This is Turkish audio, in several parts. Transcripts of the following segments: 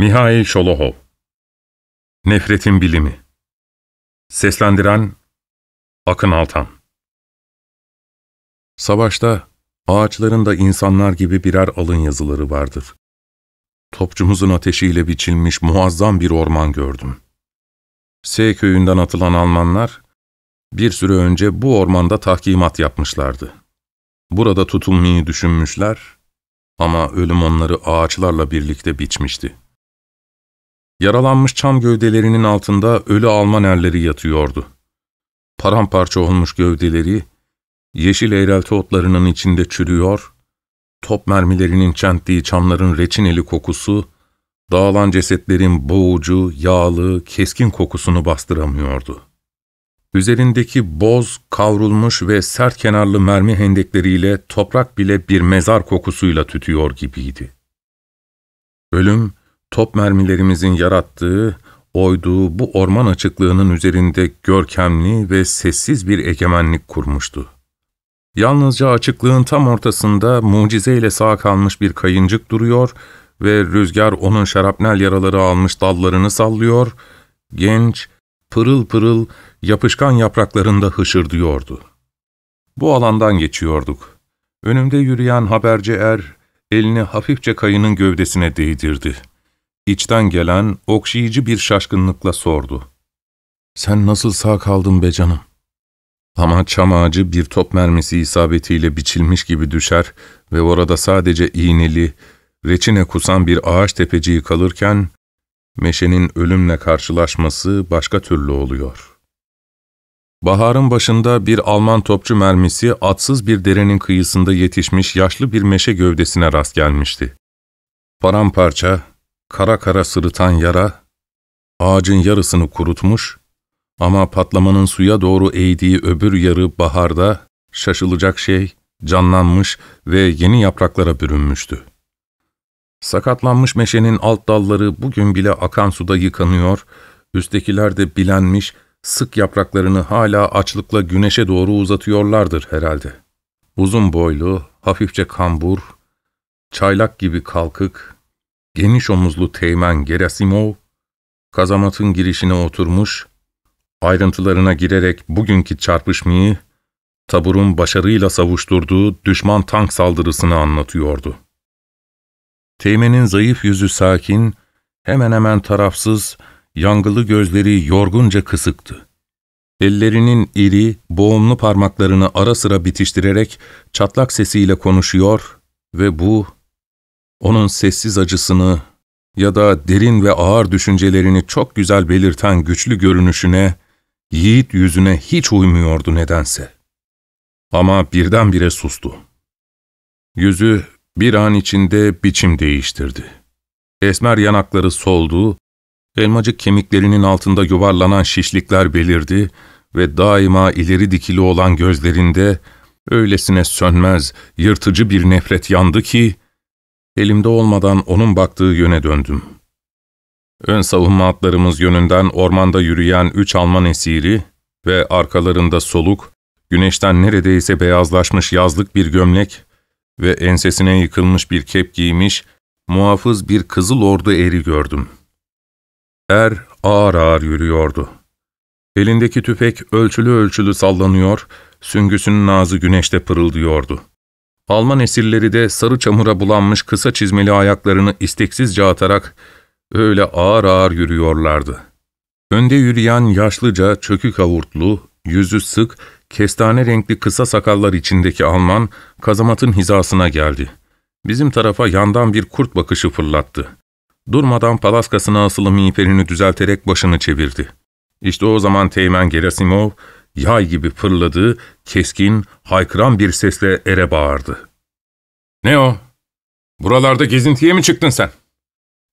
Mihail Şolohov Nefretin Bilimi Seslendiren Akın Altan Savaşta ağaçların da insanlar gibi birer alın yazıları vardır. Topçumuzun ateşiyle biçilmiş muazzam bir orman gördüm. S köyünden atılan Almanlar bir süre önce bu ormanda tahkimat yapmışlardı. Burada tutulmayı düşünmüşler ama ölüm onları ağaçlarla birlikte biçmişti. Yaralanmış çam gövdelerinin altında ölü Alman erleri yatıyordu. Paramparça olmuş gövdeleri, yeşil eğrelti otlarının içinde çürüyor, top mermilerinin çenttiği çamların reçineli kokusu, dağılan cesetlerin boğucu, yağlı, keskin kokusunu bastıramıyordu. Üzerindeki boz, kavrulmuş ve sert kenarlı mermi hendekleriyle toprak bile bir mezar kokusuyla tütüyor gibiydi. Ölüm, top mermilerimizin yarattığı, oyduğu bu orman açıklığının üzerinde görkemli ve sessiz bir egemenlik kurmuştu. Yalnızca açıklığın tam ortasında mucizeyle sağ kalmış bir kayıncık duruyor ve rüzgar onun şarapnel yaraları almış dallarını sallıyor, genç, pırıl pırıl, yapışkan yapraklarında hışırdıyordu. Bu alandan geçiyorduk. Önümde yürüyen haberci er, elini hafifçe kayının gövdesine değdirdi. İçten gelen, okşayıcı bir şaşkınlıkla sordu. ''Sen nasıl sağ kaldın be canım?'' Ama çam ağacı bir top mermisi isabetiyle biçilmiş gibi düşer ve orada sadece iğneli, reçine kusan bir ağaç tepeciği kalırken, meşenin ölümle karşılaşması başka türlü oluyor. Baharın başında bir Alman topçu mermisi atsız bir derenin kıyısında yetişmiş yaşlı bir meşe gövdesine rast gelmişti. Paramparça, kara kara sırıtan yara, ağacın yarısını kurutmuş ama patlamanın suya doğru eğdiği öbür yarı baharda şaşılacak şey canlanmış ve yeni yapraklara bürünmüştü. Sakatlanmış meşenin alt dalları bugün bile akan suda yıkanıyor, üsttekiler de bilenmiş, sık yapraklarını hala açlıkla güneşe doğru uzatıyorlardır herhalde. Uzun boylu, hafifçe kambur, çaylak gibi kalkık, geniş omuzlu Teğmen Gerasimov, kazamatın girişine oturmuş, ayrıntılarına girerek bugünkü çarpışmayı, taburun başarıyla savuşturduğu düşman tank saldırısını anlatıyordu. Teğmen'in zayıf yüzü sakin, hemen hemen tarafsız, yangılı gözleri yorgunca kısıktı. Ellerinin iri, boğumlu parmaklarını ara sıra bitiştirerek çatlak sesiyle konuşuyor ve bu onun sessiz acısını ya da derin ve ağır düşüncelerini çok güzel belirten güçlü görünüşüne, yiğit yüzüne hiç uymuyordu nedense. Ama birdenbire sustu. Yüzü bir an içinde biçim değiştirdi. Esmer yanakları soldu, elmacık kemiklerinin altında yuvarlanan şişlikler belirdi ve daima ileri dikili olan gözlerinde öylesine sönmez, yırtıcı bir nefret yandı ki, Elimde olmadan onun baktığı yöne döndüm. Ön savunma atlarımız yönünden ormanda yürüyen üç Alman esiri ve arkalarında soluk, güneşten neredeyse beyazlaşmış yazlık bir gömlek ve ensesine yıkılmış bir kep giymiş, muhafız bir kızıl ordu eri gördüm. Er ağır ağır yürüyordu. Elindeki tüfek ölçülü ölçülü sallanıyor, süngüsünün ağzı güneşte pırıldıyordu. Alman esirleri de sarı çamura bulanmış kısa çizmeli ayaklarını isteksizce atarak öyle ağır ağır yürüyorlardı. Önde yürüyen yaşlıca, çökük avurtlu, yüzü sık, kestane renkli kısa sakallar içindeki Alman kazamatın hizasına geldi. Bizim tarafa yandan bir kurt bakışı fırlattı. Durmadan palaskasına asılı miğferini düzelterek başını çevirdi. İşte o zaman Teğmen Gerasimov, yay gibi fırladığı keskin, haykıran bir sesle ere bağırdı. ''Ne o? Buralarda gezintiye mi çıktın sen?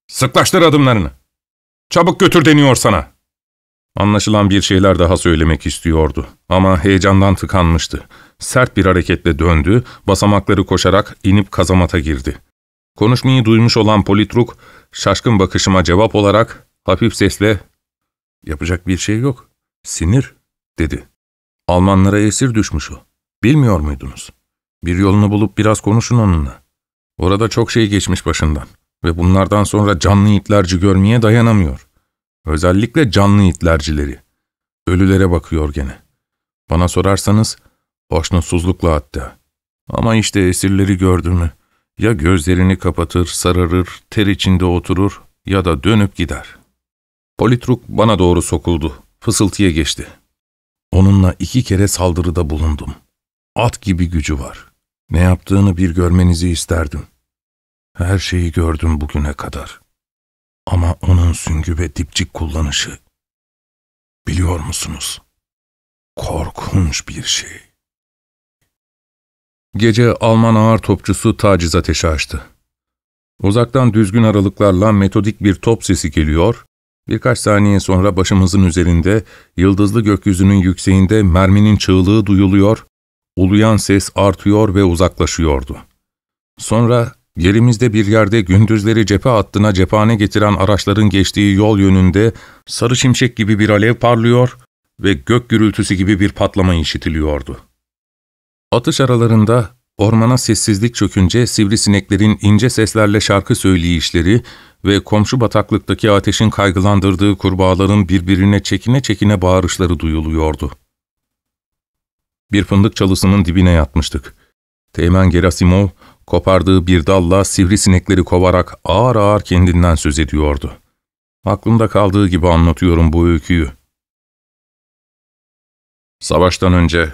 Sıklaştır adımlarını. Çabuk götür deniyor sana.'' Anlaşılan bir şeyler daha söylemek istiyordu ama heyecandan tıkanmıştı. Sert bir hareketle döndü, basamakları koşarak inip kazamata girdi. Konuşmayı duymuş olan Politruk, şaşkın bakışıma cevap olarak hafif sesle ''Yapacak bir şey yok, sinir.'' dedi. Almanlara esir düşmüş o. Bilmiyor muydunuz? Bir yolunu bulup biraz konuşun onunla. Orada çok şey geçmiş başından ve bunlardan sonra canlı itlerci görmeye dayanamıyor. Özellikle canlı itlercileri. Ölülere bakıyor gene. Bana sorarsanız hoşnutsuzlukla hatta. Ama işte esirleri gördü mü ya gözlerini kapatır, sararır, ter içinde oturur ya da dönüp gider. Politruk bana doğru sokuldu, fısıltıya geçti. Onunla iki kere saldırıda bulundum. At gibi gücü var. Ne yaptığını bir görmenizi isterdim. Her şeyi gördüm bugüne kadar. Ama onun süngü ve dipçik kullanışı. Biliyor musunuz? Korkunç bir şey. Gece Alman ağır topçusu taciz ateşi açtı. Uzaktan düzgün aralıklarla metodik bir top sesi geliyor Birkaç saniye sonra başımızın üzerinde, yıldızlı gökyüzünün yükseğinde merminin çığlığı duyuluyor, uluyan ses artıyor ve uzaklaşıyordu. Sonra yerimizde bir yerde gündüzleri cephe hattına cephane getiren araçların geçtiği yol yönünde sarı şimşek gibi bir alev parlıyor ve gök gürültüsü gibi bir patlama işitiliyordu. Atış aralarında Ormana sessizlik çökünce sivrisineklerin ince seslerle şarkı söyleyişleri ve komşu bataklıktaki ateşin kaygılandırdığı kurbağaların birbirine çekine çekine bağırışları duyuluyordu. Bir fındık çalısının dibine yatmıştık. Teğmen Gerasimov, kopardığı bir dalla sivrisinekleri kovarak ağır ağır kendinden söz ediyordu. Aklımda kaldığı gibi anlatıyorum bu öyküyü. Savaştan önce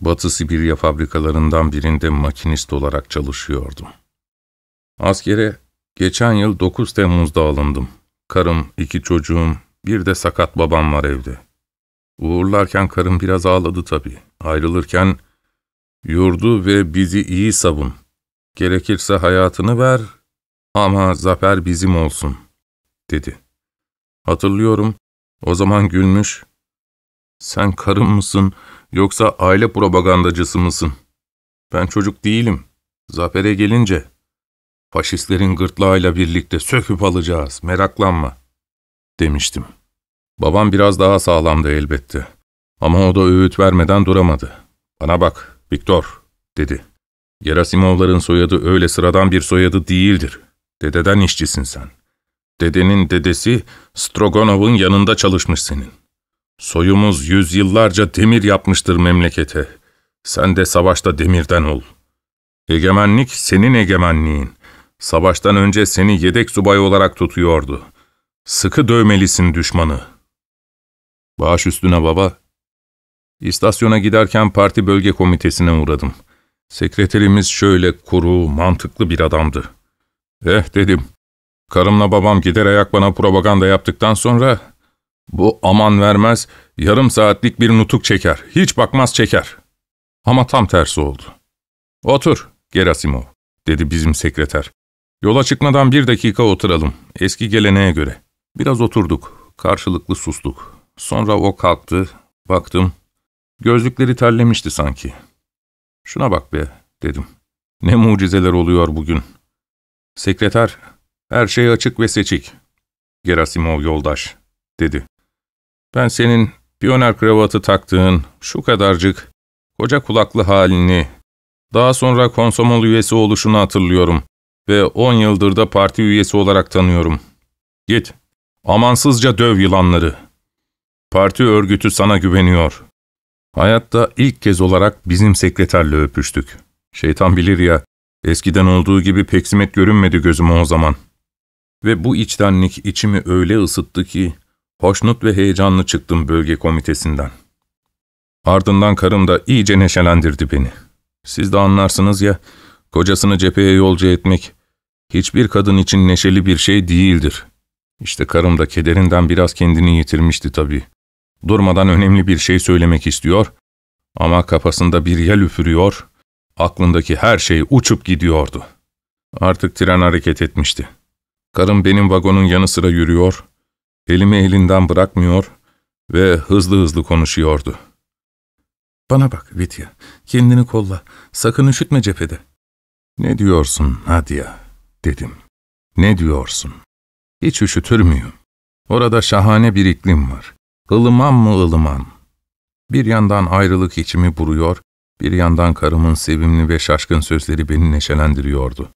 Batı Sibirya fabrikalarından birinde makinist olarak çalışıyordum. Askere geçen yıl 9 Temmuz'da alındım. Karım, iki çocuğum, bir de sakat babam var evde. Uğurlarken karım biraz ağladı tabii. Ayrılırken yurdu ve bizi iyi savun. Gerekirse hayatını ver ama zafer bizim olsun, dedi. Hatırlıyorum, o zaman gülmüş, sen karım mısın yoksa aile propagandacısı mısın? Ben çocuk değilim. Zafer'e gelince. Faşistlerin gırtlağıyla birlikte söküp alacağız, meraklanma. Demiştim. Babam biraz daha sağlamdı elbette. Ama o da öğüt vermeden duramadı. Bana bak, Viktor, dedi. Gerasimovların soyadı öyle sıradan bir soyadı değildir. Dededen işçisin sen. Dedenin dedesi Strogonov'un yanında çalışmış senin. Soyumuz yüzyıllarca demir yapmıştır memlekete. Sen de savaşta demirden ol. Egemenlik senin egemenliğin. Savaştan önce seni yedek subay olarak tutuyordu. Sıkı dövmelisin düşmanı. Baş üstüne baba. İstasyona giderken parti bölge komitesine uğradım. Sekreterimiz şöyle kuru, mantıklı bir adamdı. Eh dedim. Karımla babam gider ayak bana propaganda yaptıktan sonra bu aman vermez, yarım saatlik bir nutuk çeker, hiç bakmaz çeker. Ama tam tersi oldu. ''Otur, Gerasimov.'' dedi bizim sekreter. ''Yola çıkmadan bir dakika oturalım, eski geleneğe göre.'' Biraz oturduk, karşılıklı sustuk. Sonra o kalktı, baktım. Gözlükleri terlemişti sanki. ''Şuna bak be.'' dedim. ''Ne mucizeler oluyor bugün.'' ''Sekreter, her şey açık ve seçik.'' Gerasimov yoldaş, dedi. Ben senin piyoner kravatı taktığın şu kadarcık koca kulaklı halini, daha sonra konsomol üyesi oluşunu hatırlıyorum ve on yıldır da parti üyesi olarak tanıyorum. Git, amansızca döv yılanları. Parti örgütü sana güveniyor. Hayatta ilk kez olarak bizim sekreterle öpüştük. Şeytan bilir ya, eskiden olduğu gibi peksimet görünmedi gözüme o zaman. Ve bu içtenlik içimi öyle ısıttı ki, Hoşnut ve heyecanlı çıktım bölge komitesinden. Ardından karım da iyice neşelendirdi beni. Siz de anlarsınız ya, kocasını cepheye yolcu etmek hiçbir kadın için neşeli bir şey değildir. İşte karım da kederinden biraz kendini yitirmişti tabii. Durmadan önemli bir şey söylemek istiyor ama kafasında bir yel üfürüyor, aklındaki her şey uçup gidiyordu. Artık tren hareket etmişti. Karım benim vagonun yanı sıra yürüyor, Elimi elinden bırakmıyor ve hızlı hızlı konuşuyordu. ''Bana bak Vitya, kendini kolla, sakın üşütme cephede.'' ''Ne diyorsun Nadia?'' dedim. ''Ne diyorsun? Hiç üşütür müyüm? Orada şahane bir iklim var. Ilıman mı ılıman?'' Bir yandan ayrılık içimi buruyor, bir yandan karımın sevimli ve şaşkın sözleri beni neşelendiriyordu.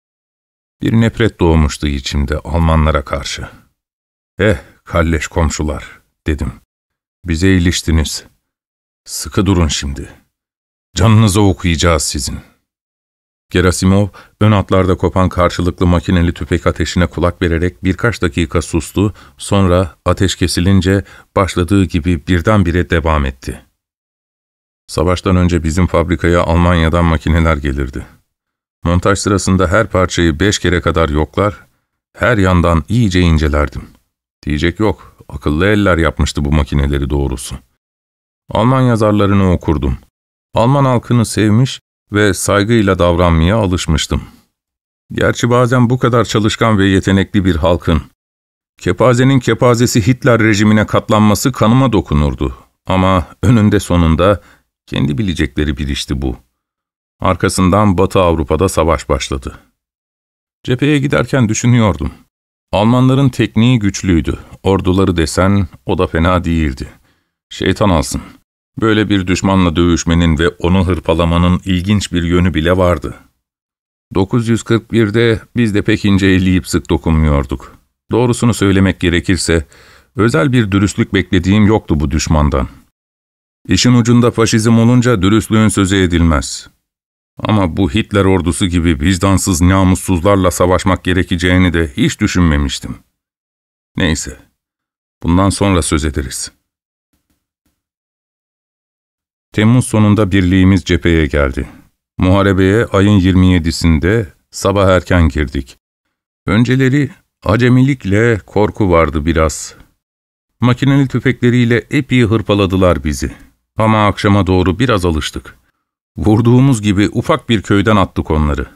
Bir nefret doğmuştu içimde Almanlara karşı.'' Eh, kalleş komşular, dedim. Bize iliştiniz. Sıkı durun şimdi. Canınıza okuyacağız sizin. Gerasimov, ön atlarda kopan karşılıklı makineli tüfek ateşine kulak vererek birkaç dakika sustu, sonra ateş kesilince başladığı gibi birdenbire devam etti. Savaştan önce bizim fabrikaya Almanya'dan makineler gelirdi. Montaj sırasında her parçayı beş kere kadar yoklar, her yandan iyice incelerdim.'' Diyecek yok, akıllı eller yapmıştı bu makineleri doğrusu. Alman yazarlarını okurdum. Alman halkını sevmiş ve saygıyla davranmaya alışmıştım. Gerçi bazen bu kadar çalışkan ve yetenekli bir halkın, kepazenin kepazesi Hitler rejimine katlanması kanıma dokunurdu. Ama önünde sonunda kendi bilecekleri bir işti bu. Arkasından Batı Avrupa'da savaş başladı. Cepheye giderken düşünüyordum. Almanların tekniği güçlüydü. Orduları desen o da fena değildi. Şeytan alsın. Böyle bir düşmanla dövüşmenin ve onu hırpalamanın ilginç bir yönü bile vardı. 941'de biz de pek ince eleyip sık dokunmuyorduk. Doğrusunu söylemek gerekirse, özel bir dürüstlük beklediğim yoktu bu düşmandan. İşin ucunda faşizm olunca dürüstlüğün sözü edilmez. Ama bu Hitler ordusu gibi vicdansız namussuzlarla savaşmak gerekeceğini de hiç düşünmemiştim. Neyse, bundan sonra söz ederiz. Temmuz sonunda birliğimiz cepheye geldi. Muharebeye ayın 27'sinde sabah erken girdik. Önceleri acemilikle korku vardı biraz. Makineli tüfekleriyle epey hırpaladılar bizi. Ama akşama doğru biraz alıştık. Vurduğumuz gibi ufak bir köyden attık onları.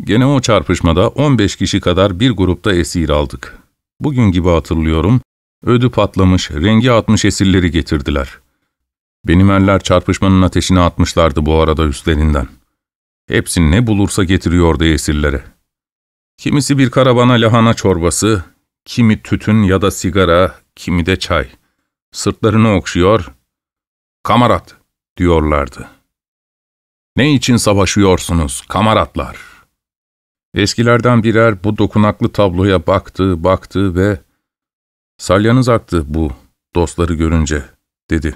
Gene o çarpışmada 15 kişi kadar bir grupta esir aldık. Bugün gibi hatırlıyorum, ödü patlamış, rengi atmış esirleri getirdiler. Benim eller çarpışmanın ateşini atmışlardı bu arada üstlerinden. Hepsi ne bulursa getiriyordu esirlere. Kimisi bir karavana lahana çorbası, kimi tütün ya da sigara, kimi de çay. Sırtlarını okşuyor, ''Kamarat'' diyorlardı. Ne için savaşıyorsunuz kamaratlar? Eskilerden birer bu dokunaklı tabloya baktı, baktı ve ''Salyanız aktı bu dostları görünce.'' dedi.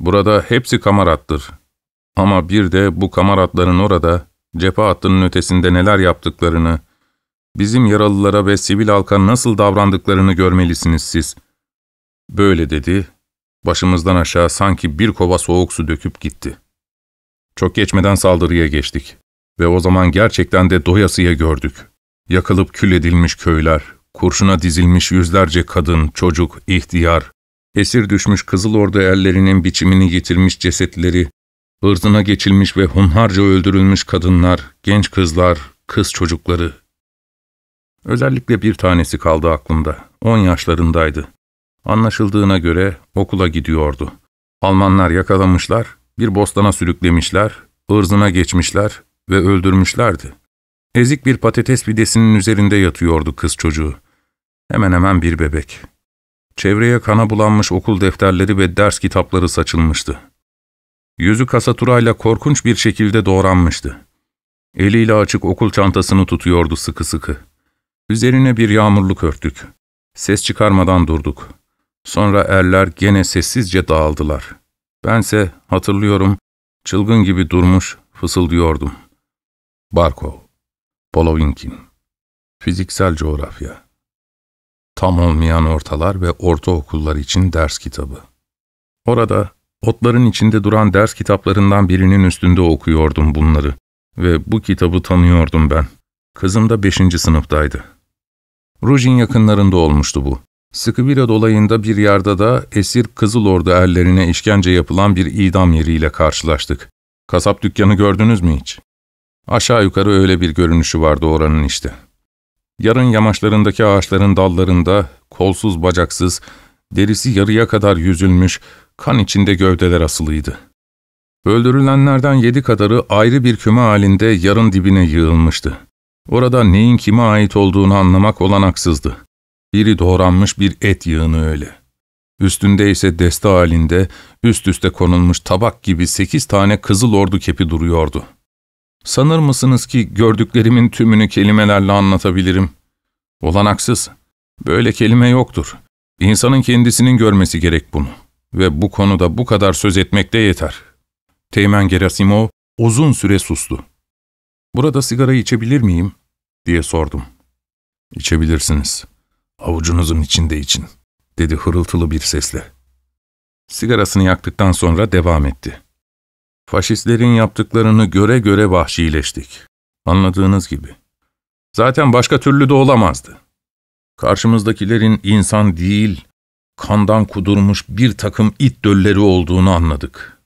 ''Burada hepsi kamarattır. Ama bir de bu kamaratların orada, cephe hattının ötesinde neler yaptıklarını, bizim yaralılara ve sivil halka nasıl davrandıklarını görmelisiniz siz.'' Böyle dedi, başımızdan aşağı sanki bir kova soğuk su döküp gitti.'' Çok geçmeden saldırıya geçtik. Ve o zaman gerçekten de doyasıya gördük. Yakılıp kül edilmiş köyler, kurşuna dizilmiş yüzlerce kadın, çocuk, ihtiyar, esir düşmüş Kızıl Ordu ellerinin biçimini yitirmiş cesetleri, ırzına geçilmiş ve hunharca öldürülmüş kadınlar, genç kızlar, kız çocukları. Özellikle bir tanesi kaldı aklımda. On yaşlarındaydı. Anlaşıldığına göre okula gidiyordu. Almanlar yakalamışlar, bir bostana sürüklemişler, ırzına geçmişler ve öldürmüşlerdi. Ezik bir patates fidesinin üzerinde yatıyordu kız çocuğu. Hemen hemen bir bebek. Çevreye kana bulanmış okul defterleri ve ders kitapları saçılmıştı. Yüzü kasaturayla korkunç bir şekilde doğranmıştı. Eliyle açık okul çantasını tutuyordu sıkı sıkı. Üzerine bir yağmurluk örttük. Ses çıkarmadan durduk. Sonra erler gene sessizce dağıldılar.'' Bense hatırlıyorum, çılgın gibi durmuş fısıldıyordum. Barkov, Polovinkin, Fiziksel Coğrafya, Tam Olmayan Ortalar ve Ortaokullar için Ders Kitabı. Orada, otların içinde duran ders kitaplarından birinin üstünde okuyordum bunları ve bu kitabı tanıyordum ben. Kızım da beşinci sınıftaydı. Rujin yakınlarında olmuştu bu. Sıkıvira dolayında bir yerde de esir Kızılordu erlerine işkence yapılan bir idam yeriyle karşılaştık. Kasap dükkanı gördünüz mü hiç? Aşağı yukarı öyle bir görünüşü vardı oranın işte. Yarın yamaçlarındaki ağaçların dallarında, kolsuz bacaksız, derisi yarıya kadar yüzülmüş, kan içinde gövdeler asılıydı. Öldürülenlerden yedi kadarı ayrı bir küme halinde yarın dibine yığılmıştı. Orada neyin kime ait olduğunu anlamak olanaksızdı iri doğranmış bir et yığını öyle. Üstünde ise deste halinde üst üste konulmuş tabak gibi sekiz tane kızıl ordu kepi duruyordu. Sanır mısınız ki gördüklerimin tümünü kelimelerle anlatabilirim? Olanaksız. Böyle kelime yoktur. İnsanın kendisinin görmesi gerek bunu. Ve bu konuda bu kadar söz etmek de yeter. Teğmen Gerasimov uzun süre sustu. ''Burada sigara içebilir miyim?'' diye sordum. ''İçebilirsiniz.'' Avucunuzun içinde için, dedi hırıltılı bir sesle. Sigarasını yaktıktan sonra devam etti. Faşistlerin yaptıklarını göre göre vahşileştik. Anladığınız gibi. Zaten başka türlü de olamazdı. Karşımızdakilerin insan değil, kandan kudurmuş bir takım it dölleri olduğunu anladık.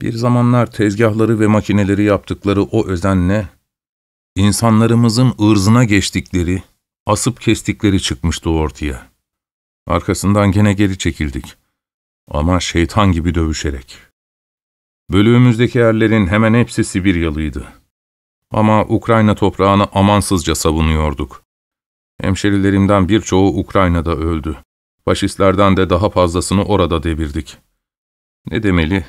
Bir zamanlar tezgahları ve makineleri yaptıkları o özenle, insanlarımızın ırzına geçtikleri, asıp kestikleri çıkmıştı ortaya. Arkasından gene geri çekildik. Ama şeytan gibi dövüşerek. Bölüğümüzdeki yerlerin hemen hepsi Sibiryalıydı. Ama Ukrayna toprağını amansızca savunuyorduk. Hemşerilerimden birçoğu Ukrayna'da öldü. Faşistlerden de daha fazlasını orada devirdik. Ne demeli?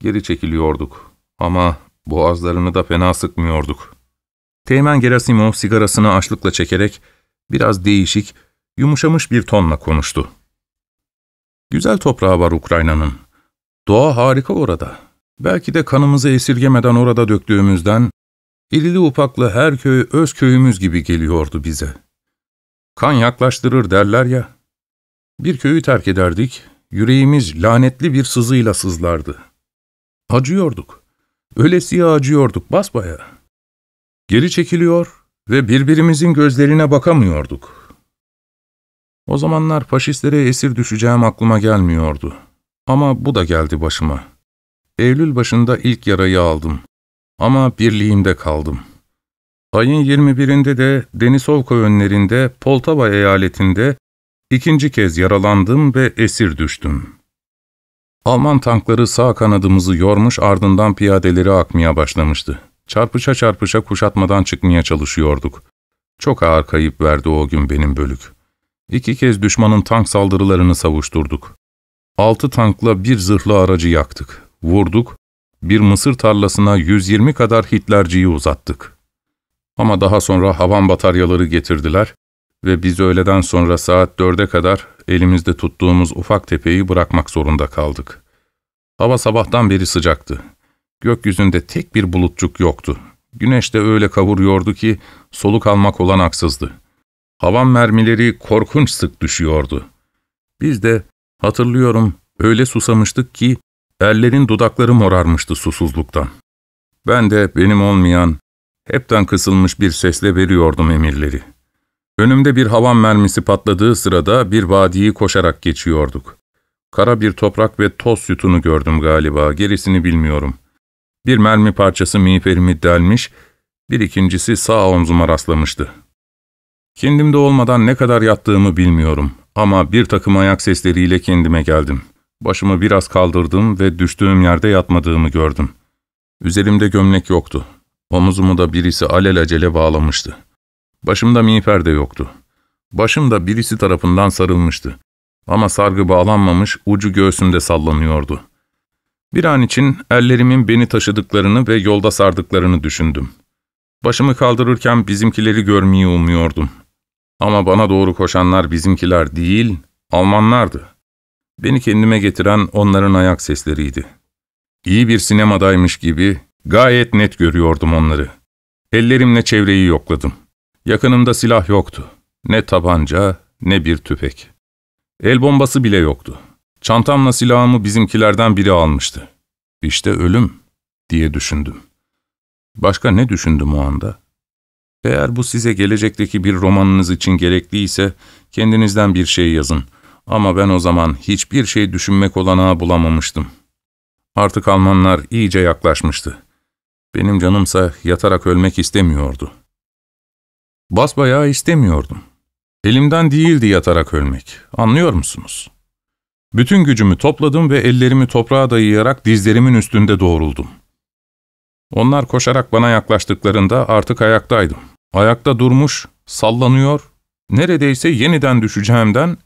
Geri çekiliyorduk. Ama boğazlarını da fena sıkmıyorduk. Teğmen Gerasimov sigarasını açlıkla çekerek biraz değişik, yumuşamış bir tonla konuştu. Güzel toprağı var Ukrayna'nın. Doğa harika orada. Belki de kanımızı esirgemeden orada döktüğümüzden, ilili ufaklı her köy öz köyümüz gibi geliyordu bize. Kan yaklaştırır derler ya. Bir köyü terk ederdik, yüreğimiz lanetli bir sızıyla sızlardı. Acıyorduk. Ölesiye acıyorduk basbaya. Geri çekiliyor, ve birbirimizin gözlerine bakamıyorduk. O zamanlar faşistlere esir düşeceğim aklıma gelmiyordu. Ama bu da geldi başıma. Eylül başında ilk yarayı aldım. Ama birliğimde kaldım. Ayın 21'inde de Denisovka önlerinde Poltava eyaletinde ikinci kez yaralandım ve esir düştüm. Alman tankları sağ kanadımızı yormuş ardından piyadeleri akmaya başlamıştı. Çarpışa çarpışa kuşatmadan çıkmaya çalışıyorduk. Çok ağır kayıp verdi o gün benim bölük. İki kez düşmanın tank saldırılarını savuşturduk. Altı tankla bir zırhlı aracı yaktık. Vurduk, bir mısır tarlasına 120 kadar Hitlerciyi uzattık. Ama daha sonra havan bataryaları getirdiler ve biz öğleden sonra saat dörde kadar elimizde tuttuğumuz ufak tepeyi bırakmak zorunda kaldık. Hava sabahtan beri sıcaktı. Gökyüzünde tek bir bulutçuk yoktu. Güneş de öyle kavuruyordu ki soluk almak olanaksızdı. Havan mermileri korkunç sık düşüyordu. Biz de hatırlıyorum öyle susamıştık ki ellerin dudakları morarmıştı susuzluktan. Ben de benim olmayan, hepten kısılmış bir sesle veriyordum emirleri. Önümde bir havan mermisi patladığı sırada bir vadiyi koşarak geçiyorduk. Kara bir toprak ve toz yutunu gördüm galiba, gerisini bilmiyorum. Bir mermi parçası miğferimi delmiş, bir ikincisi sağ omzuma rastlamıştı. Kendimde olmadan ne kadar yattığımı bilmiyorum ama bir takım ayak sesleriyle kendime geldim. Başımı biraz kaldırdım ve düştüğüm yerde yatmadığımı gördüm. Üzerimde gömlek yoktu. Omuzumu da birisi alelacele bağlamıştı. Başımda miğfer de yoktu. Başım da birisi tarafından sarılmıştı. Ama sargı bağlanmamış, ucu göğsümde sallanıyordu.'' Bir an için ellerimin beni taşıdıklarını ve yolda sardıklarını düşündüm. Başımı kaldırırken bizimkileri görmeyi umuyordum. Ama bana doğru koşanlar bizimkiler değil, Almanlardı. Beni kendime getiren onların ayak sesleriydi. İyi bir sinemadaymış gibi gayet net görüyordum onları. Ellerimle çevreyi yokladım. Yakınımda silah yoktu. Ne tabanca ne bir tüfek. El bombası bile yoktu. Çantamla silahımı bizimkilerden biri almıştı. İşte ölüm diye düşündüm. Başka ne düşündüm o anda? Eğer bu size gelecekteki bir romanınız için gerekliyse kendinizden bir şey yazın. Ama ben o zaman hiçbir şey düşünmek olanağı bulamamıştım. Artık Almanlar iyice yaklaşmıştı. Benim canımsa yatarak ölmek istemiyordu. Basbayağı istemiyordum. Elimden değildi yatarak ölmek, anlıyor musunuz? Bütün gücümü topladım ve ellerimi toprağa dayayarak dizlerimin üstünde doğruldum. Onlar koşarak bana yaklaştıklarında artık ayaktaydım. Ayakta durmuş, sallanıyor, neredeyse yeniden düşeceğimden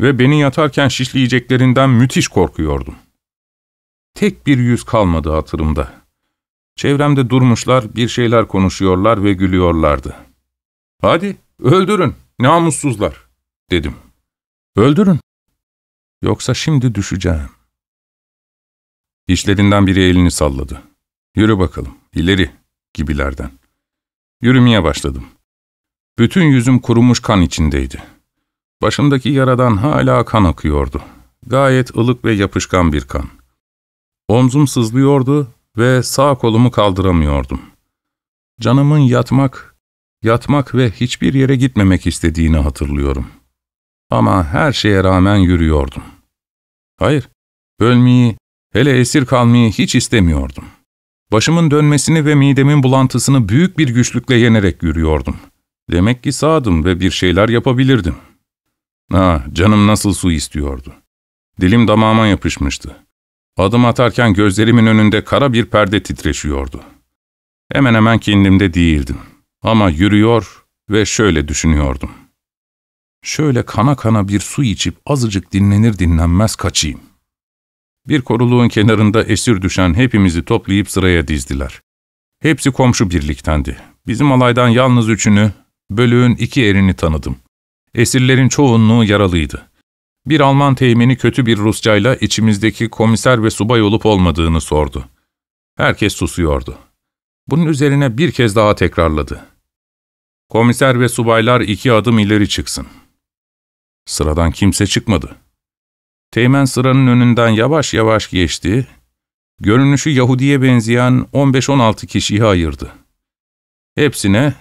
ve beni yatarken şişleyeceklerinden müthiş korkuyordum. Tek bir yüz kalmadı hatırımda. Çevremde durmuşlar, bir şeyler konuşuyorlar ve gülüyorlardı. ''Hadi öldürün, namussuzlar.'' dedim. ''Öldürün, Yoksa şimdi düşeceğim. İşlerinden biri elini salladı. Yürü bakalım, ileri gibilerden. Yürümeye başladım. Bütün yüzüm kurumuş kan içindeydi. Başımdaki yaradan hala kan akıyordu. Gayet ılık ve yapışkan bir kan. Omzum sızlıyordu ve sağ kolumu kaldıramıyordum. Canımın yatmak, yatmak ve hiçbir yere gitmemek istediğini hatırlıyorum. Ama her şeye rağmen yürüyordum. Hayır, ölmeyi, hele esir kalmayı hiç istemiyordum. Başımın dönmesini ve midemin bulantısını büyük bir güçlükle yenerek yürüyordum. Demek ki sağdım ve bir şeyler yapabilirdim. Ha, canım nasıl su istiyordu. Dilim damağıma yapışmıştı. Adım atarken gözlerimin önünde kara bir perde titreşiyordu. Hemen hemen kendimde değildim. Ama yürüyor ve şöyle düşünüyordum. Şöyle kana kana bir su içip azıcık dinlenir dinlenmez kaçayım. Bir koruluğun kenarında esir düşen hepimizi toplayıp sıraya dizdiler. Hepsi komşu birliktendi. Bizim alaydan yalnız üçünü, bölüğün iki erini tanıdım. Esirlerin çoğunluğu yaralıydı. Bir Alman teğmeni kötü bir Rusçayla içimizdeki komiser ve subay olup olmadığını sordu. Herkes susuyordu. Bunun üzerine bir kez daha tekrarladı. Komiser ve subaylar iki adım ileri çıksın. Sıradan kimse çıkmadı. Teğmen sıranın önünden yavaş yavaş geçti, görünüşü Yahudi'ye benzeyen 15-16 kişiyi ayırdı. Hepsine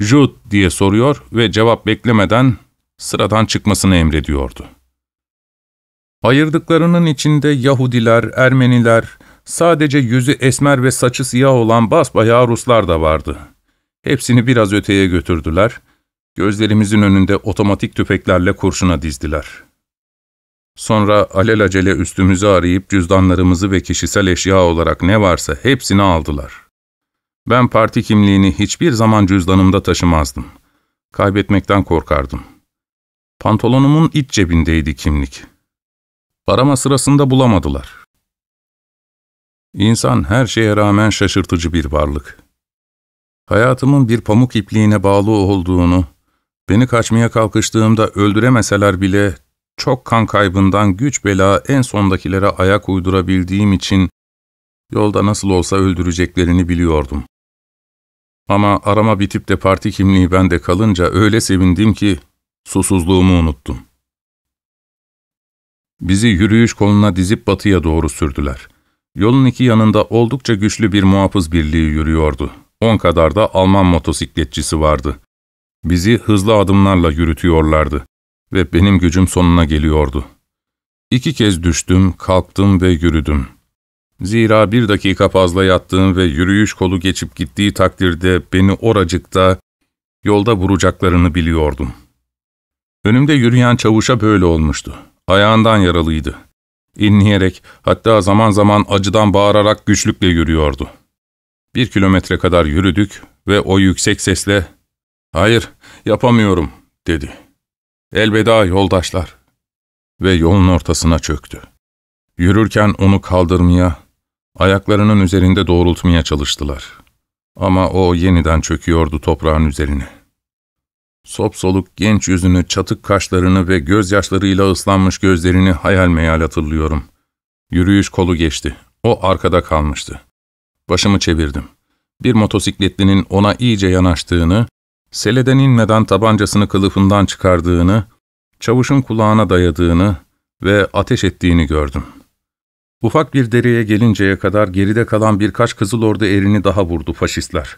Jud diye soruyor ve cevap beklemeden sıradan çıkmasını emrediyordu. Ayırdıklarının içinde Yahudiler, Ermeniler, sadece yüzü esmer ve saçı siyah olan basbayağı Ruslar da vardı. Hepsini biraz öteye götürdüler Gözlerimizin önünde otomatik tüfeklerle kurşuna dizdiler. Sonra alelacele üstümüzü arayıp cüzdanlarımızı ve kişisel eşya olarak ne varsa hepsini aldılar. Ben parti kimliğini hiçbir zaman cüzdanımda taşımazdım. Kaybetmekten korkardım. Pantolonumun iç cebindeydi kimlik. Arama sırasında bulamadılar. İnsan her şeye rağmen şaşırtıcı bir varlık. Hayatımın bir pamuk ipliğine bağlı olduğunu, Beni kaçmaya kalkıştığımda öldüremeseler bile çok kan kaybından güç bela en sondakilere ayak uydurabildiğim için yolda nasıl olsa öldüreceklerini biliyordum. Ama arama bitip de parti kimliği bende kalınca öyle sevindim ki susuzluğumu unuttum. Bizi yürüyüş koluna dizip batıya doğru sürdüler. Yolun iki yanında oldukça güçlü bir muhafız birliği yürüyordu. On kadar da Alman motosikletçisi vardı. Bizi hızlı adımlarla yürütüyorlardı ve benim gücüm sonuna geliyordu. İki kez düştüm, kalktım ve yürüdüm. Zira bir dakika fazla yattığım ve yürüyüş kolu geçip gittiği takdirde beni oracıkta, yolda vuracaklarını biliyordum. Önümde yürüyen çavuşa böyle olmuştu. Ayağından yaralıydı. İnleyerek, hatta zaman zaman acıdan bağırarak güçlükle yürüyordu. Bir kilometre kadar yürüdük ve o yüksek sesle ''Hayır, Yapamıyorum dedi. Elveda yoldaşlar. Ve yolun ortasına çöktü. Yürürken onu kaldırmaya, ayaklarının üzerinde doğrultmaya çalıştılar. Ama o yeniden çöküyordu toprağın üzerine. Sopsoluk genç yüzünü, çatık kaşlarını ve gözyaşlarıyla ıslanmış gözlerini hayal meyal hatırlıyorum. Yürüyüş kolu geçti. O arkada kalmıştı. Başımı çevirdim. Bir motosikletlinin ona iyice yanaştığını, Seleden inmeden tabancasını kılıfından çıkardığını, çavuşun kulağına dayadığını ve ateş ettiğini gördüm. Ufak bir dereye gelinceye kadar geride kalan birkaç kızıl ordu erini daha vurdu faşistler.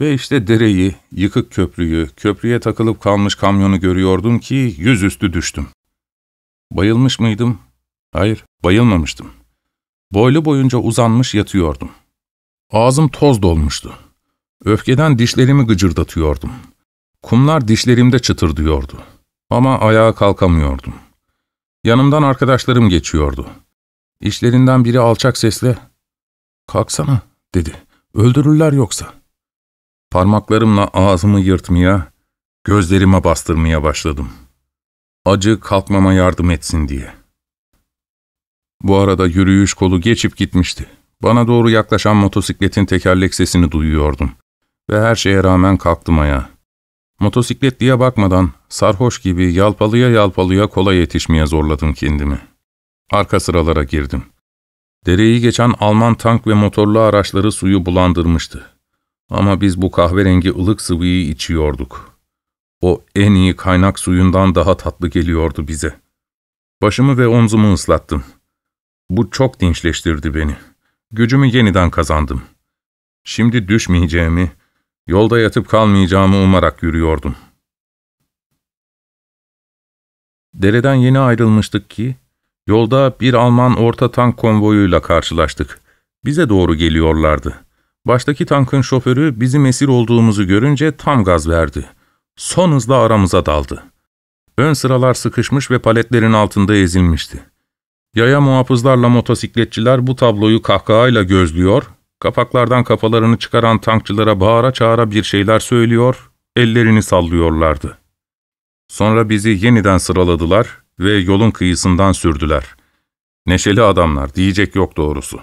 Ve işte dereyi, yıkık köprüyü, köprüye takılıp kalmış kamyonu görüyordum ki yüzüstü düştüm. Bayılmış mıydım? Hayır, bayılmamıştım. Boylu boyunca uzanmış yatıyordum. Ağzım toz dolmuştu. Öfkeden dişlerimi gıcırdatıyordum. Kumlar dişlerimde çıtırdıyordu. Ama ayağa kalkamıyordum. Yanımdan arkadaşlarım geçiyordu. İşlerinden biri alçak sesle, ''Kalksana'' dedi. ''Öldürürler yoksa.'' Parmaklarımla ağzımı yırtmaya, gözlerime bastırmaya başladım. Acı kalkmama yardım etsin diye. Bu arada yürüyüş kolu geçip gitmişti. Bana doğru yaklaşan motosikletin tekerlek sesini duyuyordum. Ve her şeye rağmen kalktım ayağa. Motosiklet diye bakmadan sarhoş gibi yalpalıya yalpalıya kola yetişmeye zorladım kendimi. Arka sıralara girdim. Dereyi geçen Alman tank ve motorlu araçları suyu bulandırmıştı. Ama biz bu kahverengi ılık sıvıyı içiyorduk. O en iyi kaynak suyundan daha tatlı geliyordu bize. Başımı ve omzumu ıslattım. Bu çok dinçleştirdi beni. Gücümü yeniden kazandım. Şimdi düşmeyeceğimi, Yolda yatıp kalmayacağımı umarak yürüyordum. Dereden yeni ayrılmıştık ki, yolda bir Alman orta tank konvoyuyla karşılaştık. Bize doğru geliyorlardı. Baştaki tankın şoförü bizim esir olduğumuzu görünce tam gaz verdi. Son hızla aramıza daldı. Ön sıralar sıkışmış ve paletlerin altında ezilmişti. Yaya muhafızlarla motosikletçiler bu tabloyu kahkahayla gözlüyor, Kapaklardan kafalarını çıkaran tankçılara bağıra çağıra bir şeyler söylüyor, ellerini sallıyorlardı. Sonra bizi yeniden sıraladılar ve yolun kıyısından sürdüler. Neşeli adamlar, diyecek yok doğrusu.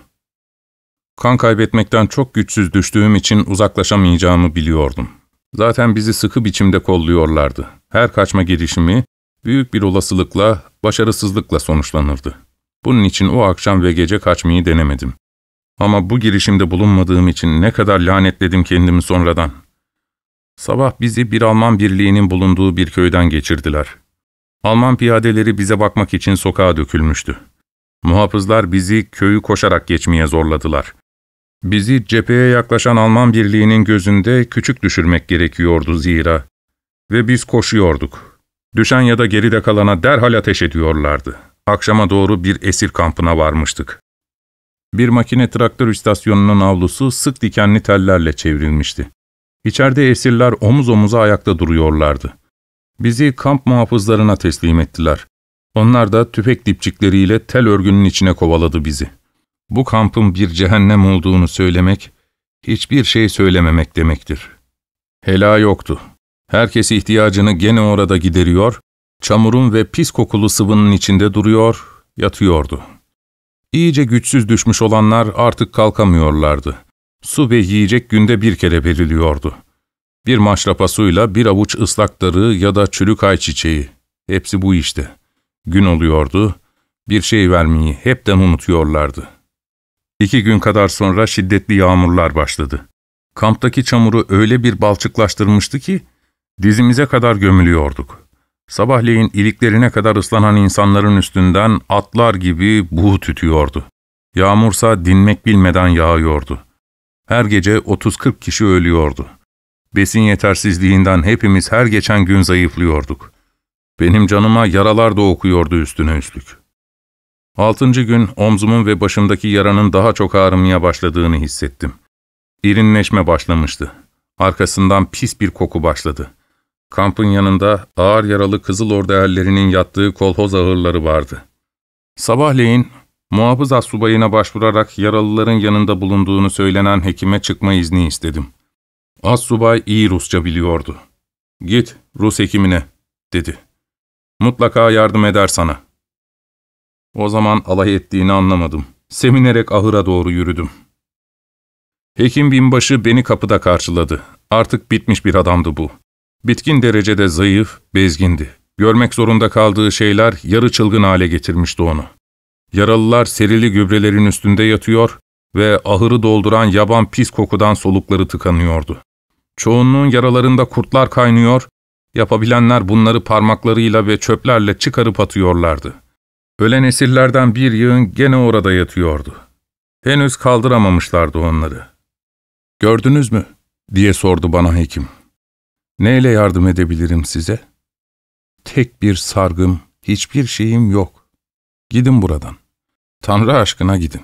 Kan kaybetmekten çok güçsüz düştüğüm için uzaklaşamayacağımı biliyordum. Zaten bizi sıkı biçimde kolluyorlardı. Her kaçma girişimi büyük bir olasılıkla, başarısızlıkla sonuçlanırdı. Bunun için o akşam ve gece kaçmayı denemedim. Ama bu girişimde bulunmadığım için ne kadar lanetledim kendimi sonradan. Sabah bizi bir Alman birliğinin bulunduğu bir köyden geçirdiler. Alman piyadeleri bize bakmak için sokağa dökülmüştü. Muhafızlar bizi köyü koşarak geçmeye zorladılar. Bizi cepheye yaklaşan Alman birliğinin gözünde küçük düşürmek gerekiyordu zira. Ve biz koşuyorduk. Düşen ya da geride kalana derhal ateş ediyorlardı. Akşama doğru bir esir kampına varmıştık. Bir makine traktör istasyonunun avlusu sık dikenli tellerle çevrilmişti. İçeride esirler omuz omuza ayakta duruyorlardı. Bizi kamp muhafızlarına teslim ettiler. Onlar da tüfek dipçikleriyle tel örgünün içine kovaladı bizi. Bu kampın bir cehennem olduğunu söylemek, hiçbir şey söylememek demektir. Hela yoktu. Herkes ihtiyacını gene orada gideriyor, çamurun ve pis kokulu sıvının içinde duruyor, yatıyordu.'' İyice güçsüz düşmüş olanlar artık kalkamıyorlardı. Su ve yiyecek günde bir kere veriliyordu. Bir maşrapa suyla bir avuç ıslakları ya da çürük ayçiçeği. Hepsi bu işte. Gün oluyordu, bir şey vermeyi hepten unutuyorlardı. İki gün kadar sonra şiddetli yağmurlar başladı. Kamptaki çamuru öyle bir balçıklaştırmıştı ki, dizimize kadar gömülüyorduk. Sabahleyin iliklerine kadar ıslanan insanların üstünden atlar gibi buğut ütüyordu. Yağmursa dinmek bilmeden yağıyordu. Her gece 30-40 kişi ölüyordu. Besin yetersizliğinden hepimiz her geçen gün zayıflıyorduk. Benim canıma yaralar da okuyordu üstüne üstlük. Altıncı gün omzumun ve başımdaki yaranın daha çok ağrımaya başladığını hissettim. İrinleşme başlamıştı. Arkasından pis bir koku başladı. Kampın yanında ağır yaralı Kızıl Ordu erlerinin yattığı kolhoz ahırları vardı. Sabahleyin muhafız asubayına başvurarak yaralıların yanında bulunduğunu söylenen hekime çıkma izni istedim. Assubay iyi Rusça biliyordu. ''Git Rus hekimine.'' dedi. ''Mutlaka yardım eder sana.'' O zaman alay ettiğini anlamadım. Seminerek ahıra doğru yürüdüm. Hekim binbaşı beni kapıda karşıladı. Artık bitmiş bir adamdı bu. Bitkin derecede zayıf, bezgindi. Görmek zorunda kaldığı şeyler yarı çılgın hale getirmişti onu. Yaralılar serili gübrelerin üstünde yatıyor ve ahırı dolduran yaban pis kokudan solukları tıkanıyordu. Çoğunluğun yaralarında kurtlar kaynıyor, yapabilenler bunları parmaklarıyla ve çöplerle çıkarıp atıyorlardı. Ölen esirlerden bir yığın gene orada yatıyordu. Henüz kaldıramamışlardı onları. ''Gördünüz mü?'' diye sordu bana hekim. Neyle yardım edebilirim size? Tek bir sargım, hiçbir şeyim yok. Gidin buradan. Tanrı aşkına gidin.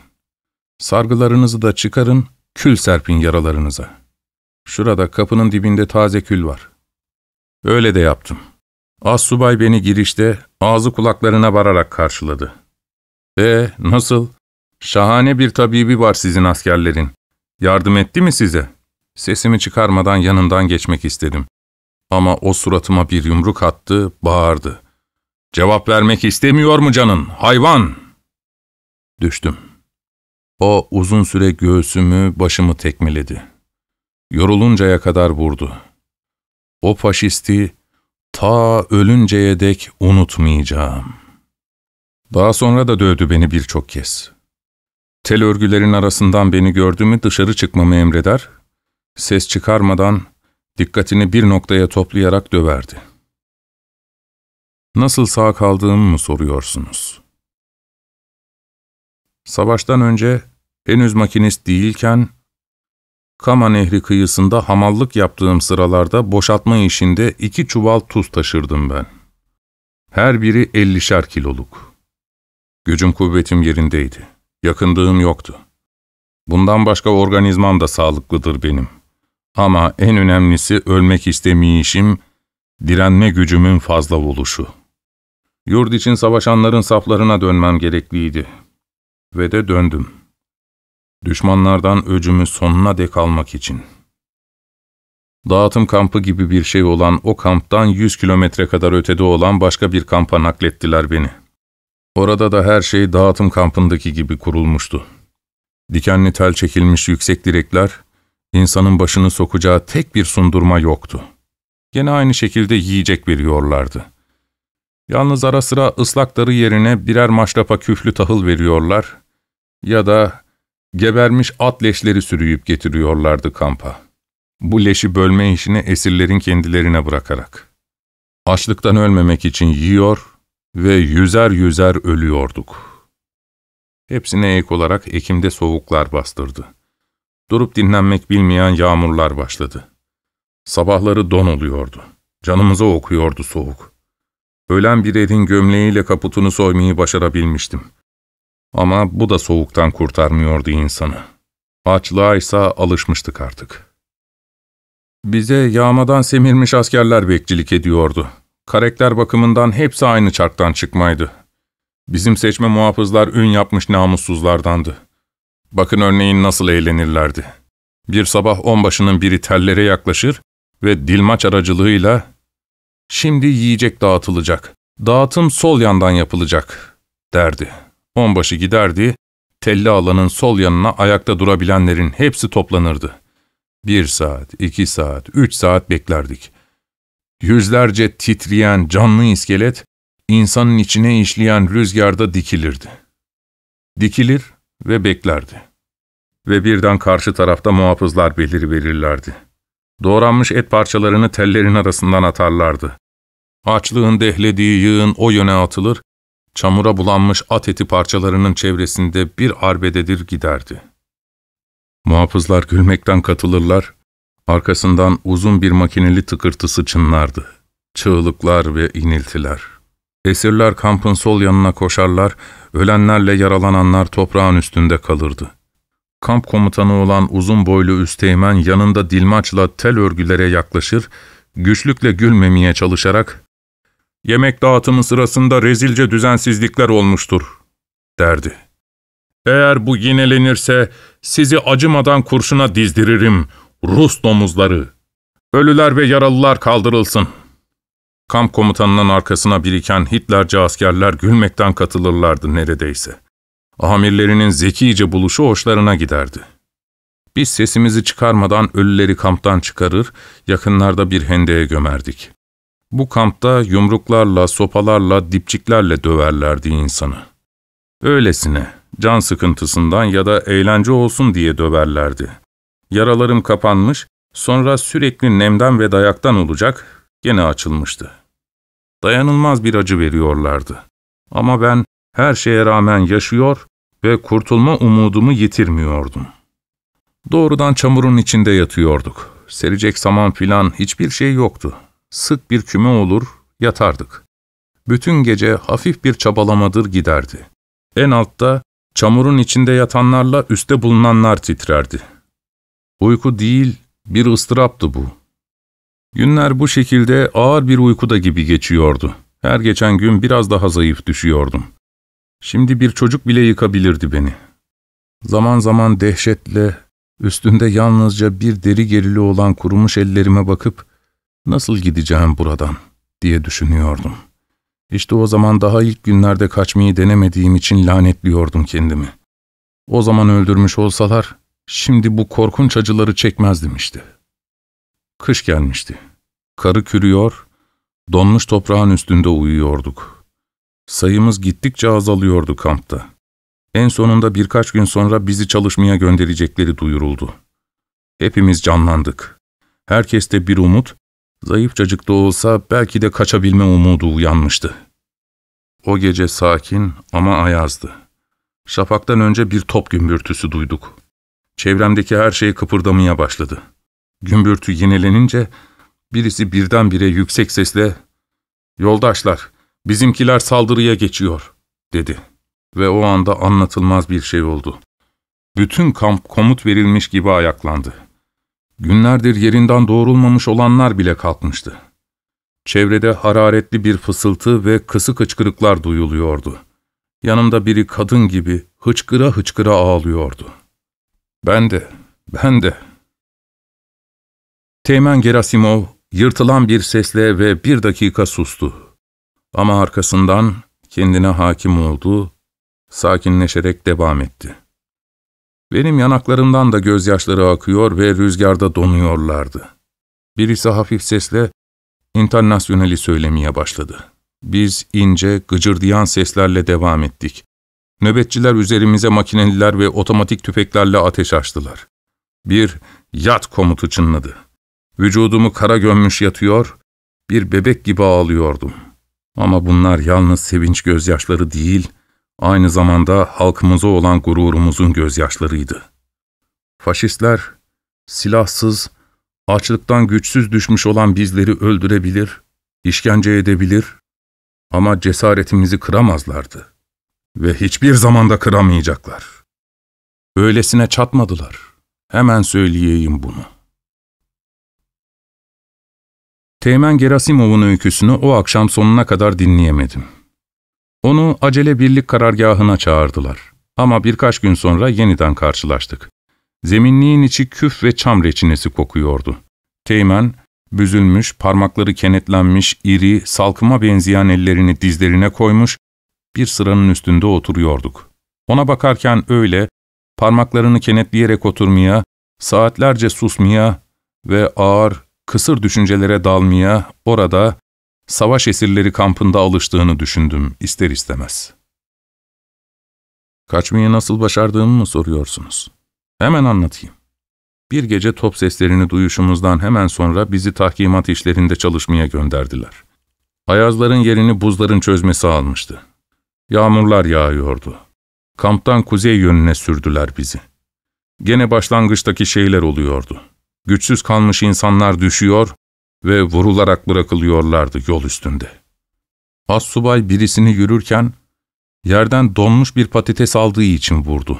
Sargılarınızı da çıkarın, kül serpin yaralarınıza. Şurada kapının dibinde taze kül var. Öyle de yaptım. Az subay beni girişte ağzı kulaklarına vararak karşıladı. E nasıl? Şahane bir tabibi var sizin askerlerin. Yardım etti mi size? Sesimi çıkarmadan yanından geçmek istedim. Ama o suratıma bir yumruk attı, bağırdı. ''Cevap vermek istemiyor mu canın, hayvan?'' Düştüm. O uzun süre göğsümü, başımı tekmeledi. Yoruluncaya kadar vurdu. O faşisti ta ölünceye dek unutmayacağım. Daha sonra da dövdü beni birçok kez. Tel örgülerin arasından beni gördü mü dışarı çıkmamı emreder, ses çıkarmadan Dikkatini bir noktaya toplayarak döverdi. Nasıl sağ kaldığımı mı soruyorsunuz? Savaştan önce henüz makinist değilken, Kama Nehri kıyısında hamallık yaptığım sıralarda boşaltma işinde iki çuval tuz taşırdım ben. Her biri ellişer kiloluk. Gücüm kuvvetim yerindeydi. Yakındığım yoktu. Bundan başka organizmam da sağlıklıdır benim. Ama en önemlisi ölmek istemeyişim, direnme gücümün fazla oluşu. Yurt için savaşanların saflarına dönmem gerekliydi. Ve de döndüm. Düşmanlardan öcümü sonuna dek almak için. Dağıtım kampı gibi bir şey olan o kamptan 100 kilometre kadar ötede olan başka bir kampa naklettiler beni. Orada da her şey dağıtım kampındaki gibi kurulmuştu. Dikenli tel çekilmiş yüksek direkler, İnsanın başını sokacağı tek bir sundurma yoktu. Gene aynı şekilde yiyecek veriyorlardı. Yalnız ara sıra ıslakları yerine birer maşrapa küflü tahıl veriyorlar ya da gebermiş at leşleri sürüyüp getiriyorlardı kampa. Bu leşi bölme işini esirlerin kendilerine bırakarak. Açlıktan ölmemek için yiyor ve yüzer yüzer ölüyorduk. Hepsine ek olarak Ekim'de soğuklar bastırdı. Durup dinlenmek bilmeyen yağmurlar başladı. Sabahları don oluyordu. Canımıza okuyordu soğuk. Ölen bir elin gömleğiyle kaputunu soymayı başarabilmiştim. Ama bu da soğuktan kurtarmıyordu insanı. Açlığa ise alışmıştık artık. Bize yağmadan semirmiş askerler bekçilik ediyordu. Karakter bakımından hepsi aynı çarktan çıkmaydı. Bizim seçme muhafızlar ün yapmış namussuzlardandı. Bakın örneğin nasıl eğlenirlerdi. Bir sabah onbaşının biri tellere yaklaşır ve dilmaç aracılığıyla ''Şimdi yiyecek dağıtılacak, dağıtım sol yandan yapılacak.'' derdi. Onbaşı giderdi, telli alanın sol yanına ayakta durabilenlerin hepsi toplanırdı. Bir saat, iki saat, üç saat beklerdik. Yüzlerce titreyen canlı iskelet, insanın içine işleyen rüzgarda dikilirdi. Dikilir, ve beklerdi. Ve birden karşı tarafta muhafızlar belir verirlerdi. Doğranmış et parçalarını tellerin arasından atarlardı. Açlığın dehlediği yığın o yöne atılır, çamura bulanmış at eti parçalarının çevresinde bir arbededir giderdi. Muhafızlar gülmekten katılırlar, arkasından uzun bir makineli tıkırtısı çınlardı. Çığlıklar ve iniltiler. Esirler kampın sol yanına koşarlar, ölenlerle yaralananlar toprağın üstünde kalırdı. Kamp komutanı olan uzun boylu üsteğmen yanında dilmaçla tel örgülere yaklaşır, güçlükle gülmemeye çalışarak ''Yemek dağıtımı sırasında rezilce düzensizlikler olmuştur.'' derdi. ''Eğer bu yinelenirse sizi acımadan kurşuna dizdiririm, Rus domuzları. Ölüler ve yaralılar kaldırılsın.'' Kamp komutanının arkasına biriken Hitlerci askerler gülmekten katılırlardı neredeyse. Amirlerinin zekice buluşu hoşlarına giderdi. Biz sesimizi çıkarmadan ölüleri kamptan çıkarır, yakınlarda bir hendeye gömerdik. Bu kampta yumruklarla, sopalarla, dipçiklerle döverlerdi insanı. Öylesine, can sıkıntısından ya da eğlence olsun diye döverlerdi. Yaralarım kapanmış, sonra sürekli nemden ve dayaktan olacak, gene açılmıştı. Dayanılmaz bir acı veriyorlardı. Ama ben her şeye rağmen yaşıyor ve kurtulma umudumu yitirmiyordum. Doğrudan çamurun içinde yatıyorduk. Serecek saman filan hiçbir şey yoktu. Sık bir küme olur, yatardık. Bütün gece hafif bir çabalamadır giderdi. En altta çamurun içinde yatanlarla üste bulunanlar titrerdi. Uyku değil, bir ıstıraptı bu. Günler bu şekilde ağır bir uykuda gibi geçiyordu. Her geçen gün biraz daha zayıf düşüyordum. Şimdi bir çocuk bile yıkabilirdi beni. Zaman zaman dehşetle, üstünde yalnızca bir deri gerili olan kurumuş ellerime bakıp ''Nasıl gideceğim buradan?'' diye düşünüyordum. İşte o zaman daha ilk günlerde kaçmayı denemediğim için lanetliyordum kendimi. O zaman öldürmüş olsalar, şimdi bu korkunç acıları çekmezdim işte.'' Kış gelmişti. Karı kürüyor, donmuş toprağın üstünde uyuyorduk. Sayımız gittikçe azalıyordu kampta. En sonunda birkaç gün sonra bizi çalışmaya gönderecekleri duyuruldu. Hepimiz canlandık. Herkeste bir umut, zayıfçacık da olsa belki de kaçabilme umudu uyanmıştı. O gece sakin ama ayazdı. Şafaktan önce bir top gümbürtüsü duyduk. Çevremdeki her şey kıpırdamaya başladı.'' Gümbürtü yenilenince birisi birdenbire yüksek sesle ''Yoldaşlar, bizimkiler saldırıya geçiyor.'' dedi. Ve o anda anlatılmaz bir şey oldu. Bütün kamp komut verilmiş gibi ayaklandı. Günlerdir yerinden doğrulmamış olanlar bile kalkmıştı. Çevrede hararetli bir fısıltı ve kısık hıçkırıklar duyuluyordu. Yanımda biri kadın gibi hıçkıra hıçkıra ağlıyordu. Ben de, ben de Teğmen Gerasimov yırtılan bir sesle ve bir dakika sustu. Ama arkasından kendine hakim oldu, sakinleşerek devam etti. Benim yanaklarımdan da gözyaşları akıyor ve rüzgarda donuyorlardı. Birisi hafif sesle internasyoneli söylemeye başladı. Biz ince, gıcırdayan seslerle devam ettik. Nöbetçiler üzerimize makineliler ve otomatik tüfeklerle ateş açtılar. Bir yat komutu çınladı. Vücudumu kara gömmüş yatıyor, bir bebek gibi ağlıyordum. Ama bunlar yalnız sevinç gözyaşları değil, aynı zamanda halkımıza olan gururumuzun gözyaşlarıydı. Faşistler, silahsız, açlıktan güçsüz düşmüş olan bizleri öldürebilir, işkence edebilir ama cesaretimizi kıramazlardı. Ve hiçbir zamanda kıramayacaklar. Öylesine çatmadılar. Hemen söyleyeyim bunu.'' Teğmen Gerasimov'un öyküsünü o akşam sonuna kadar dinleyemedim. Onu acele birlik karargahına çağırdılar. Ama birkaç gün sonra yeniden karşılaştık. Zeminliğin içi küf ve çam reçinesi kokuyordu. Teğmen, büzülmüş, parmakları kenetlenmiş, iri, salkıma benzeyen ellerini dizlerine koymuş, bir sıranın üstünde oturuyorduk. Ona bakarken öyle, parmaklarını kenetleyerek oturmaya, saatlerce susmaya ve ağır, kısır düşüncelere dalmaya orada savaş esirleri kampında alıştığını düşündüm ister istemez. Kaçmayı nasıl başardığımı mı soruyorsunuz? Hemen anlatayım. Bir gece top seslerini duyuşumuzdan hemen sonra bizi tahkimat işlerinde çalışmaya gönderdiler. Ayazların yerini buzların çözmesi almıştı. Yağmurlar yağıyordu. Kamptan kuzey yönüne sürdüler bizi. Gene başlangıçtaki şeyler oluyordu güçsüz kalmış insanlar düşüyor ve vurularak bırakılıyorlardı yol üstünde. Assubay birisini yürürken yerden donmuş bir patates aldığı için vurdu.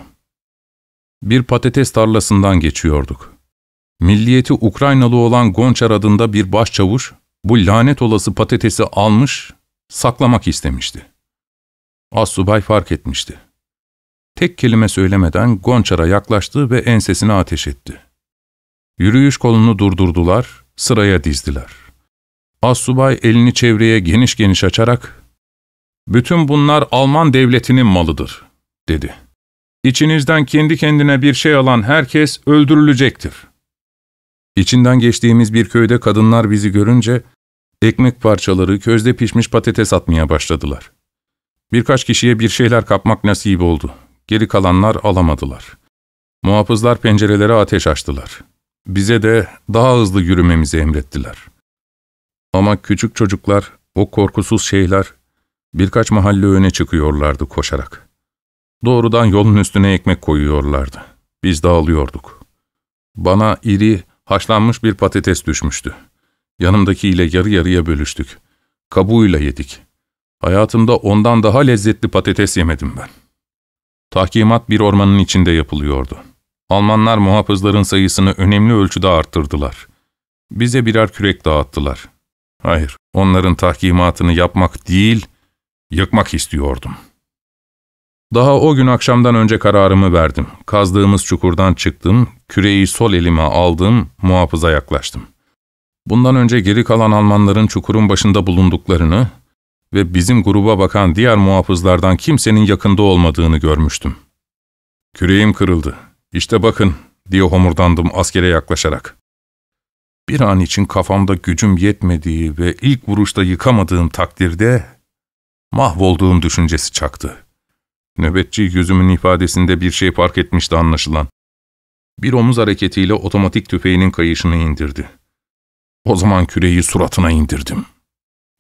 Bir patates tarlasından geçiyorduk. Milliyeti Ukraynalı olan Gonçar adında bir başçavuş bu lanet olası patatesi almış, saklamak istemişti. Assubay fark etmişti. Tek kelime söylemeden Gonçar'a yaklaştı ve ensesine ateş etti. Yürüyüş kolunu durdurdular, sıraya dizdiler. Assubay elini çevreye geniş geniş açarak, ''Bütün bunlar Alman devletinin malıdır.'' dedi. İçinizden kendi kendine bir şey alan herkes öldürülecektir. İçinden geçtiğimiz bir köyde kadınlar bizi görünce ekmek parçaları, közde pişmiş patates atmaya başladılar. Birkaç kişiye bir şeyler kapmak nasip oldu. Geri kalanlar alamadılar. Muhafızlar pencerelere ateş açtılar. Bize de daha hızlı yürümemizi emrettiler. Ama küçük çocuklar, o korkusuz şeyler, birkaç mahalle öne çıkıyorlardı koşarak. Doğrudan yolun üstüne ekmek koyuyorlardı. Biz dağılıyorduk. Bana iri, haşlanmış bir patates düşmüştü. Yanımdakiyle yarı yarıya bölüştük. Kabuğuyla yedik. Hayatımda ondan daha lezzetli patates yemedim ben. Tahkimat bir ormanın içinde yapılıyordu. Almanlar muhafızların sayısını önemli ölçüde arttırdılar. Bize birer kürek dağıttılar. Hayır, onların tahkimatını yapmak değil, yıkmak istiyordum. Daha o gün akşamdan önce kararımı verdim. Kazdığımız çukurdan çıktım, küreği sol elime aldım, muhafıza yaklaştım. Bundan önce geri kalan Almanların çukurun başında bulunduklarını ve bizim gruba bakan diğer muhafızlardan kimsenin yakında olmadığını görmüştüm. Küreğim kırıldı. İşte bakın diye homurdandım askere yaklaşarak. Bir an için kafamda gücüm yetmediği ve ilk vuruşta yıkamadığım takdirde mahvolduğum düşüncesi çaktı. Nöbetçi yüzümün ifadesinde bir şey fark etmişti anlaşılan. Bir omuz hareketiyle otomatik tüfeğinin kayışını indirdi. O zaman küreyi suratına indirdim.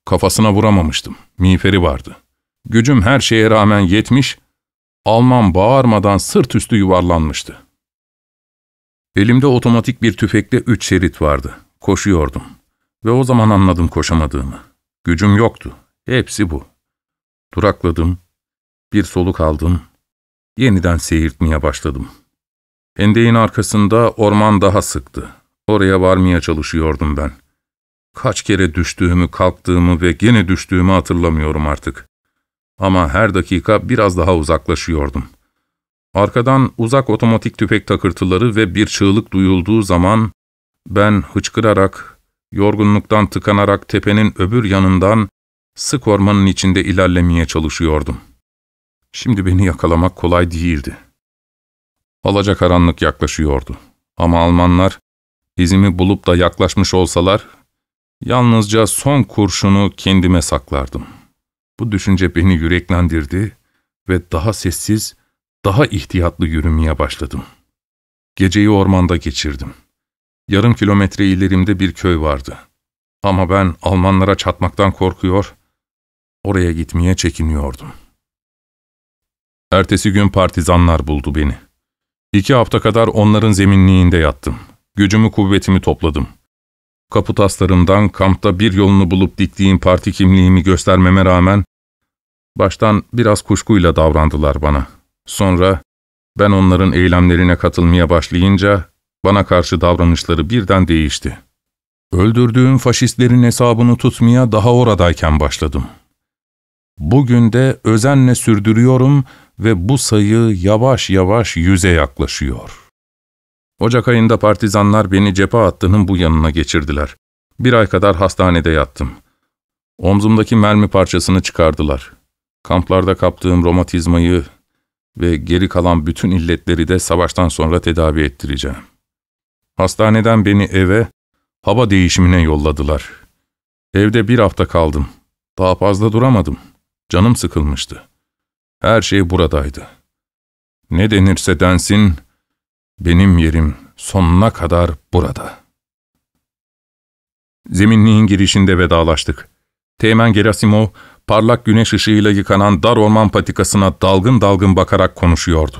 Kafasına vuramamıştım, miğferi vardı. Gücüm her şeye rağmen yetmiş, Alman bağırmadan sırt üstü yuvarlanmıştı. Elimde otomatik bir tüfekle üç şerit vardı. Koşuyordum. Ve o zaman anladım koşamadığımı. Gücüm yoktu. Hepsi bu. Durakladım. Bir soluk aldım. Yeniden seyirtmeye başladım. Endeğin arkasında orman daha sıktı. Oraya varmaya çalışıyordum ben. Kaç kere düştüğümü, kalktığımı ve gene düştüğümü hatırlamıyorum artık. Ama her dakika biraz daha uzaklaşıyordum. Arkadan uzak otomatik tüfek takırtıları ve bir çığlık duyulduğu zaman ben hıçkırarak, yorgunluktan tıkanarak tepenin öbür yanından sık ormanın içinde ilerlemeye çalışıyordum. Şimdi beni yakalamak kolay değildi. Alacakaranlık yaklaşıyordu. Ama Almanlar izimi bulup da yaklaşmış olsalar, yalnızca son kurşunu kendime saklardım.'' Bu düşünce beni yüreklendirdi ve daha sessiz, daha ihtiyatlı yürümeye başladım. Geceyi ormanda geçirdim. Yarım kilometre ilerimde bir köy vardı. Ama ben Almanlara çatmaktan korkuyor, oraya gitmeye çekiniyordum. Ertesi gün partizanlar buldu beni. İki hafta kadar onların zeminliğinde yattım. Gücümü kuvvetimi topladım. Kapı taslarımdan kampta bir yolunu bulup diktiğim parti kimliğimi göstermeme rağmen baştan biraz kuşkuyla davrandılar bana. Sonra ben onların eylemlerine katılmaya başlayınca bana karşı davranışları birden değişti. Öldürdüğüm faşistlerin hesabını tutmaya daha oradayken başladım. Bugün de özenle sürdürüyorum ve bu sayı yavaş yavaş yüze yaklaşıyor.'' Ocak ayında partizanlar beni cephe attığının bu yanına geçirdiler. Bir ay kadar hastanede yattım. Omzumdaki mermi parçasını çıkardılar. Kamplarda kaptığım romatizmayı ve geri kalan bütün illetleri de savaştan sonra tedavi ettireceğim. Hastaneden beni eve, hava değişimine yolladılar. Evde bir hafta kaldım. Daha fazla duramadım. Canım sıkılmıştı. Her şey buradaydı. Ne denirse densin, benim yerim sonuna kadar burada. Zeminliğin girişinde vedalaştık. Teğmen Gerasimov, parlak güneş ışığıyla yıkanan dar orman patikasına dalgın dalgın bakarak konuşuyordu.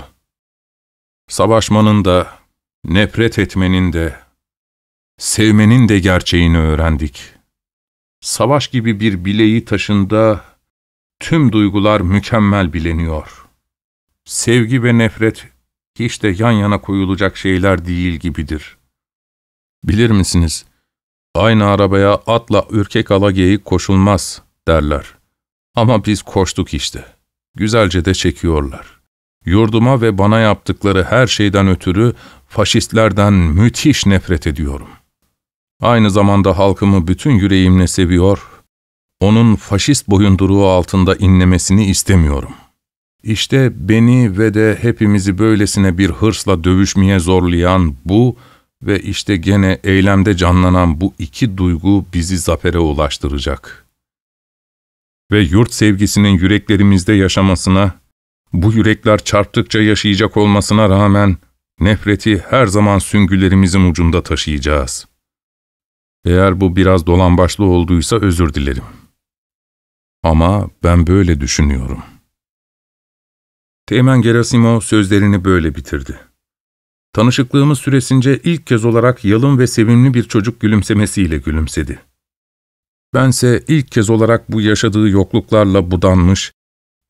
Savaşmanın da, nefret etmenin de, sevmenin de gerçeğini öğrendik. Savaş gibi bir bileği taşında tüm duygular mükemmel bileniyor. Sevgi ve nefret hiç de yan yana koyulacak şeyler değil gibidir. Bilir misiniz, aynı arabaya atla ürkek ala geyik koşulmaz derler. Ama biz koştuk işte. Güzelce de çekiyorlar. Yurduma ve bana yaptıkları her şeyden ötürü faşistlerden müthiş nefret ediyorum. Aynı zamanda halkımı bütün yüreğimle seviyor, onun faşist boyunduruğu altında inlemesini istemiyorum.'' İşte beni ve de hepimizi böylesine bir hırsla dövüşmeye zorlayan bu ve işte gene eylemde canlanan bu iki duygu bizi zafere ulaştıracak. Ve yurt sevgisinin yüreklerimizde yaşamasına, bu yürekler çarptıkça yaşayacak olmasına rağmen nefreti her zaman süngülerimizin ucunda taşıyacağız. Eğer bu biraz dolambaçlı olduysa özür dilerim. Ama ben böyle düşünüyorum.'' Teğmen Gerasimo sözlerini böyle bitirdi. Tanışıklığımız süresince ilk kez olarak yalın ve sevimli bir çocuk gülümsemesiyle gülümsedi. Bense ilk kez olarak bu yaşadığı yokluklarla budanmış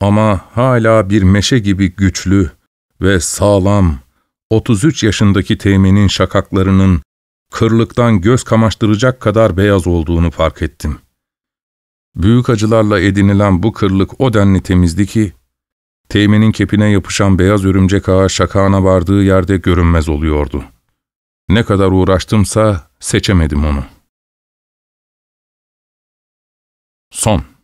ama hala bir meşe gibi güçlü ve sağlam, 33 yaşındaki Teğmen'in şakaklarının kırlıktan göz kamaştıracak kadar beyaz olduğunu fark ettim. Büyük acılarla edinilen bu kırlık o denli temizdi ki, Teğmenin kepine yapışan beyaz örümcek ağa şakağına vardığı yerde görünmez oluyordu. Ne kadar uğraştımsa seçemedim onu. Son